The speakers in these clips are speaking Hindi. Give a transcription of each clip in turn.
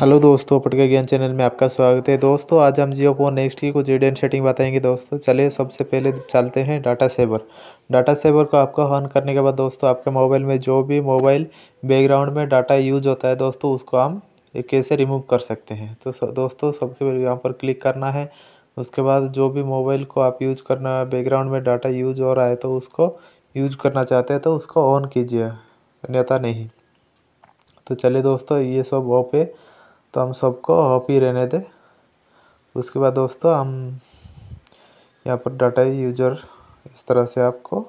हेलो दोस्तों पटके ज्ञान चैनल में आपका स्वागत है दोस्तों आज हम जियो फोन नेक्स्ट की कुछ एडियन सेटिंग बताएंगे दोस्तों चलिए सबसे पहले चलते हैं डाटा सेवर डाटा सेवर को आपका ऑन करने के बाद दोस्तों आपके मोबाइल में जो भी मोबाइल बैकग्राउंड में डाटा यूज होता है दोस्तों उसको हम कैसे रिमूव कर सकते हैं तो दोस्तों सबसे पहले यहाँ पर क्लिक करना है उसके बाद जो भी मोबाइल को आप यूज करना बैकग्राउंड में डाटा यूज हो रहा है तो उसको यूज करना चाहते हैं तो उसको ऑन कीजिए अन्यथा नहीं तो चलिए दोस्तों ये सब ऑफ है तो हम सबको ऑफ ही रहने दें उसके बाद दोस्तों हम यहाँ पर डाटा यूजर इस तरह से आपको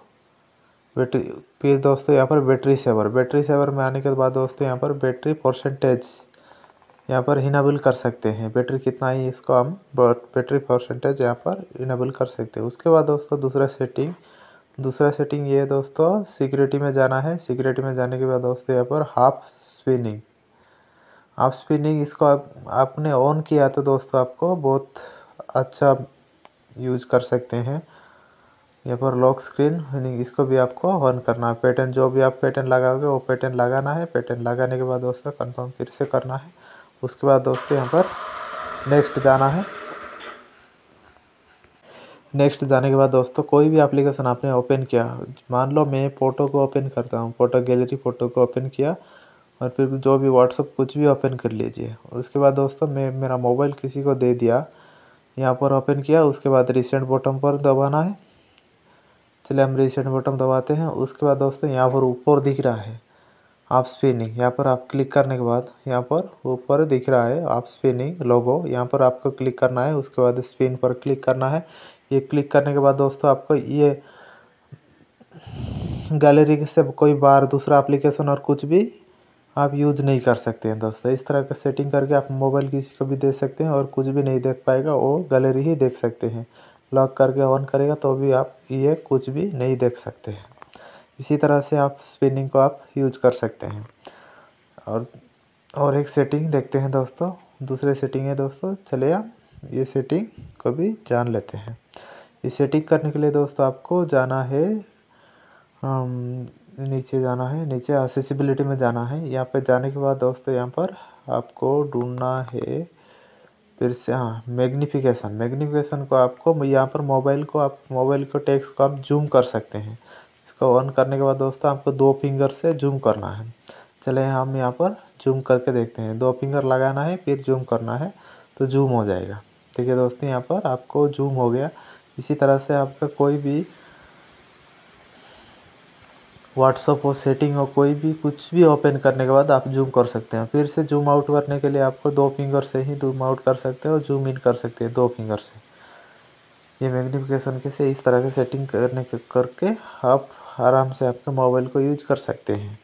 बैटरी फिर दोस्तों यहाँ पर बैटरी सेवर बैटरी सेवर में आने के बाद दोस्तों यहाँ पर बैटरी परसेंटेज यहाँ पर इनाबल कर सकते हैं बैटरी कितना ही इसको हम बैटरी परसेंटेज यहाँ पर इनाबल कर सकते हैं उसके बाद दोस्तों दूसरा सेटिंग दूसरा सेटिंग ये है दोस्तों सिक्योरिटी में जाना है सिक्योरिटी में जाने के बाद दोस्तों यहाँ पर हाफ स्पिनिंग आप स्पिनिंग इसको आप, आपने ऑन किया तो दोस्तों आपको बहुत अच्छा यूज कर सकते हैं यहाँ पर लॉक स्क्रीन इसको भी आपको ऑन करना है पैटर्न जो भी आप पैटर्न लगाओगे वो पैटर्न लगाना है पैटर्न लगाने के बाद दोस्तों कंफर्म फिर से करना है उसके बाद दोस्तों यहाँ पर नेक्स्ट जाना है नेक्स्ट जाने के बाद दोस्तों कोई भी एप्लीकेशन आपने ओपन किया मान लो मैं फ़ोटो को ओपन करता हूँ फ़ोटो गैलरी फ़ोटो को ओपन किया और फिर जो भी व्हाट्सअप कुछ भी ओपन कर लीजिए उसके बाद दोस्तों मैं मेरा मोबाइल किसी को दे दिया यहाँ पर ओपन किया उसके बाद रिसेंट बटन पर दबाना है चलिए हम रिसेंट बटन दबाते हैं उसके बाद दोस्तों यहाँ पर ऊपर दिख रहा है आप स्पिनिंग यहाँ पर आप क्लिक करने के बाद यहाँ पर ऊपर दिख रहा है आप स्पिनिंग लोगो यहाँ पर आपको क्लिक करना है उसके बाद स्पिन पर क्लिक करना है ये क्लिक करने के बाद दोस्तों आपको ये गैलरी से कोई बार दूसरा एप्लीकेशन और कुछ भी आप यूज़ नहीं कर सकते हैं दोस्तों इस तरह का सेटिंग करके आप मोबाइल किसी को भी दे सकते हैं और कुछ भी नहीं देख पाएगा वो गैलरी ही देख सकते हैं लॉक करके ऑन करेगा तो भी आप ये कुछ भी नहीं देख सकते हैं इसी तरह से आप स्पिनिंग को आप यूज कर सकते हैं और और एक सेटिंग देखते हैं दोस्तों दूसरे सेटिंग है दोस्तों चले आप ये सेटिंग को भी जान लेते हैं ये सेटिंग करने के लिए दोस्तों आपको जाना है नीचे जाना है नीचे असेसिबिलिटी में जाना है यहाँ पर जाने के बाद दोस्तों यहाँ पर आपको ढूंढना है फिर से हाँ मैग्नीफिकेशन मैग्नीफिकेशन को आपको यहाँ पर मोबाइल को आप मोबाइल को टेक्स्ट को आप जूम कर सकते हैं इसको ऑन करने के बाद दोस्तों आपको दो फिंगर से जूम करना है चले हम यहाँ पर जूम करके देखते हैं दो फिंगर लगाना है फिर जूम करना है तो जूम हो जाएगा ठीक है दोस्तों यहाँ पर आपको जूम हो गया इसी तरह से आपका कोई भी व्हाट्सअप हो सेटिंग हो कोई भी कुछ भी ओपन करने के बाद आप जूम कर सकते हैं फिर से जूम आउट करने के लिए आपको दो फिंगर से ही जूम आउट कर सकते हैं और जूम इन कर सकते हैं दो फिंगर से ये मैग्निफिकेशन के से इस तरह की सेटिंग करने के करके आप आराम से आपके मोबाइल को यूज कर सकते हैं